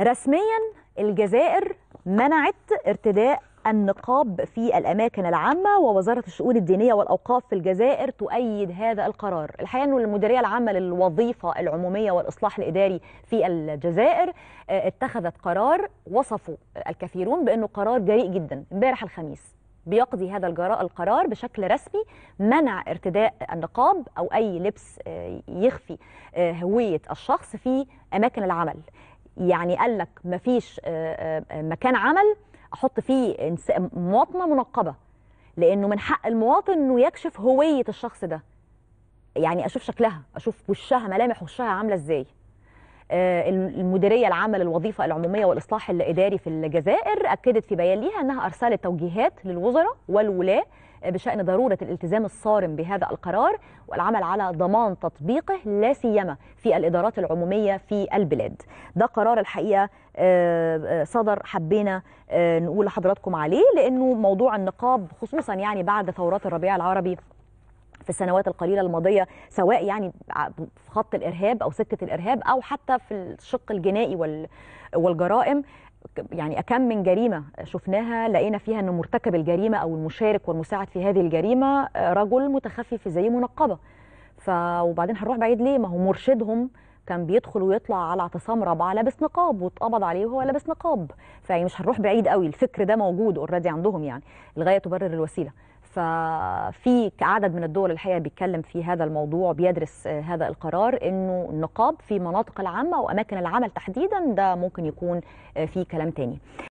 رسميا الجزائر منعت ارتداء النقاب في الاماكن العامه ووزاره الشؤون الدينيه والاوقاف في الجزائر تؤيد هذا القرار الحقيقه انه المديريه العامه للوظيفه العموميه والاصلاح الاداري في الجزائر آه، اتخذت قرار وصفوا الكثيرون بانه قرار جريء جدا امبارح الخميس بيقضي هذا الجراء القرار بشكل رسمي منع ارتداء النقاب او اي لبس آه، يخفي آه، هويه الشخص في اماكن العمل يعني قال لك مفيش آه، آه، آه، مكان عمل احط فيه مواطنه منقبه لانه من حق المواطن انه يكشف هويه الشخص ده يعني اشوف شكلها اشوف وشها ملامح وشها عامله ازاي المديريه العامه للوظيفه العموميه والاصلاح الاداري في الجزائر اكدت في بيان ليها انها ارسلت توجيهات للوزراء والولاه بشان ضروره الالتزام الصارم بهذا القرار والعمل على ضمان تطبيقه لا سيما في الادارات العموميه في البلاد. ده قرار الحقيقه آه، آه، صدر حبينا آه، نقول لحضراتكم عليه لانه موضوع النقاب خصوصا يعني بعد ثورات الربيع العربي في السنوات القليله الماضيه سواء يعني في خط الارهاب او سكه الارهاب او حتى في الشق الجنائي والجرائم يعني أكم من جريمه شفناها لقينا فيها ان مرتكب الجريمه او المشارك والمساعد في هذه الجريمه آه، رجل متخفي في زي منقبه ف وبعدين هنروح بعيد ليه ما هو مرشدهم كان بيدخل ويطلع على اعتصام رابعه لابس نقاب واتقبض عليه وهو لابس نقاب فيعني مش هنروح بعيد قوي الفكر ده موجود اوريدي عندهم يعني الغايه تبرر الوسيله ففي عدد من الدول الحقيقه بيتكلم في هذا الموضوع بيدرس آه، هذا القرار انه النقاب في مناطق العامه واماكن العمل تحديدا ده ممكن يكون آه، في كلام تاني